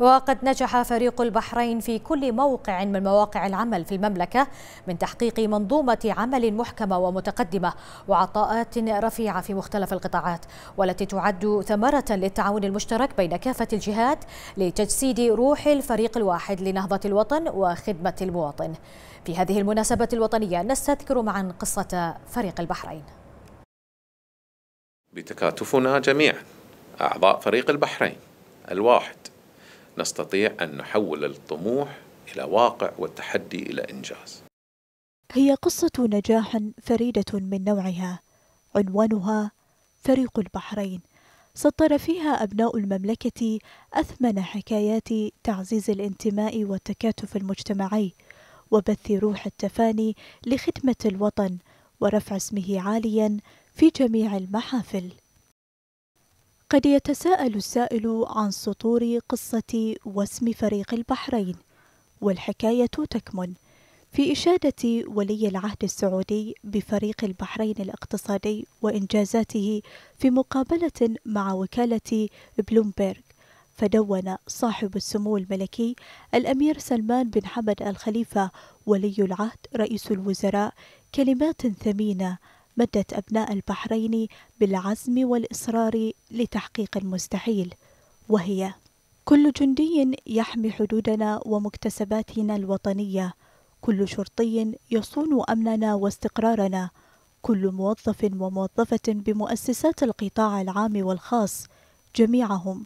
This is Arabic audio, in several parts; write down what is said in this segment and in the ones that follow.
وقد نجح فريق البحرين في كل موقع من مواقع العمل في المملكة من تحقيق منظومة عمل محكمة ومتقدمة وعطاءات رفيعة في مختلف القطاعات والتي تعد ثمرة للتعاون المشترك بين كافة الجهات لتجسيد روح الفريق الواحد لنهضة الوطن وخدمة المواطن في هذه المناسبة الوطنية نستذكر معا قصة فريق البحرين بتكاتفنا جميعا أعضاء فريق البحرين الواحد نستطيع أن نحول الطموح إلى واقع والتحدي إلى إنجاز هي قصة نجاح فريدة من نوعها عنوانها فريق البحرين سطر فيها أبناء المملكة أثمن حكايات تعزيز الانتماء والتكاتف المجتمعي وبث روح التفاني لخدمة الوطن ورفع اسمه عاليا في جميع المحافل قد يتساءل السائل عن سطور قصة واسم فريق البحرين والحكاية تكمن في إشادة ولي العهد السعودي بفريق البحرين الاقتصادي وإنجازاته في مقابلة مع وكالة بلومبيرغ فدون صاحب السمو الملكي الأمير سلمان بن حمد الخليفة ولي العهد رئيس الوزراء كلمات ثمينة مدت أبناء البحرين بالعزم والإصرار لتحقيق المستحيل وهي كل جندي يحمي حدودنا ومكتسباتنا الوطنية كل شرطي يصون أمننا واستقرارنا كل موظف وموظفة بمؤسسات القطاع العام والخاص جميعهم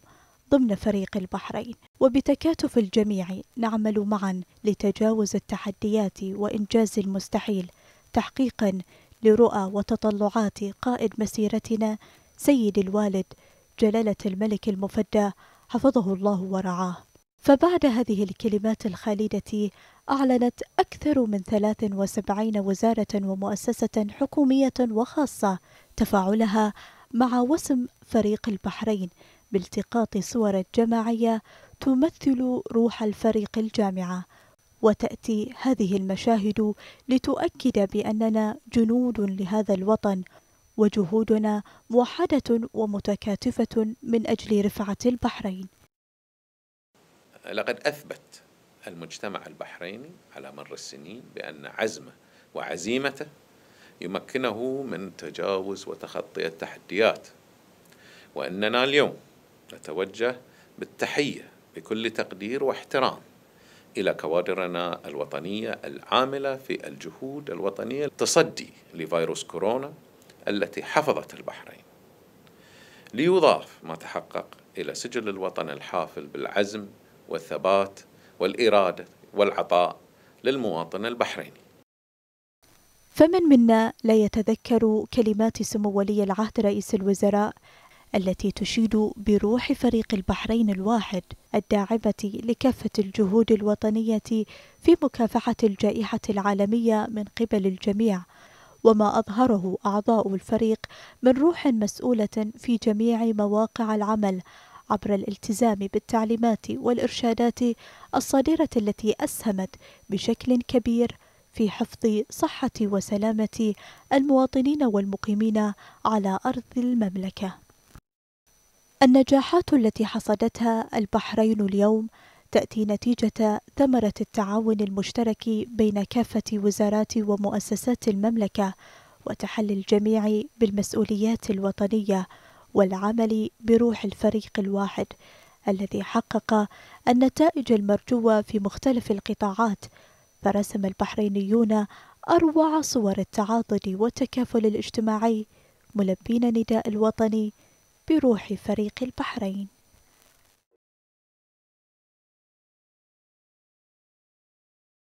ضمن فريق البحرين وبتكاتف الجميع نعمل معا لتجاوز التحديات وإنجاز المستحيل تحقيقا لرؤى وتطلعات قائد مسيرتنا سيد الوالد جلالة الملك المفدى حفظه الله ورعاه فبعد هذه الكلمات الخالدة أعلنت أكثر من 73 وزارة ومؤسسة حكومية وخاصة تفاعلها مع وسم فريق البحرين بالتقاط صور جماعية تمثل روح الفريق الجامعة وتأتي هذه المشاهد لتؤكد بأننا جنود لهذا الوطن وجهودنا موحدة ومتكاتفة من أجل رفعة البحرين لقد أثبت المجتمع البحريني على مر السنين بأن عزمه وعزيمته يمكنه من تجاوز وتخطي التحديات وأننا اليوم نتوجه بالتحية بكل تقدير واحترام إلى كوادرنا الوطنية العاملة في الجهود الوطنية التصدي لفيروس كورونا التي حفظت البحرين ليضاف ما تحقق إلى سجل الوطن الحافل بالعزم والثبات والإرادة والعطاء للمواطن البحريني فمن منا لا يتذكر كلمات سمو ولي العهد رئيس الوزراء التي تشيد بروح فريق البحرين الواحد الداعمة لكافة الجهود الوطنية في مكافحة الجائحة العالمية من قبل الجميع وما أظهره أعضاء الفريق من روح مسؤولة في جميع مواقع العمل عبر الالتزام بالتعليمات والإرشادات الصادرة التي أسهمت بشكل كبير في حفظ صحة وسلامة المواطنين والمقيمين على أرض المملكة النجاحات التي حصدتها البحرين اليوم تأتي نتيجة ثمرة التعاون المشترك بين كافة وزارات ومؤسسات المملكة وتحلي الجميع بالمسؤوليات الوطنية والعمل بروح الفريق الواحد الذي حقق النتائج المرجوة في مختلف القطاعات فرسم البحرينيون أروع صور التعاضد والتكافل الاجتماعي ملبين نداء الوطني بروح فريق البحرين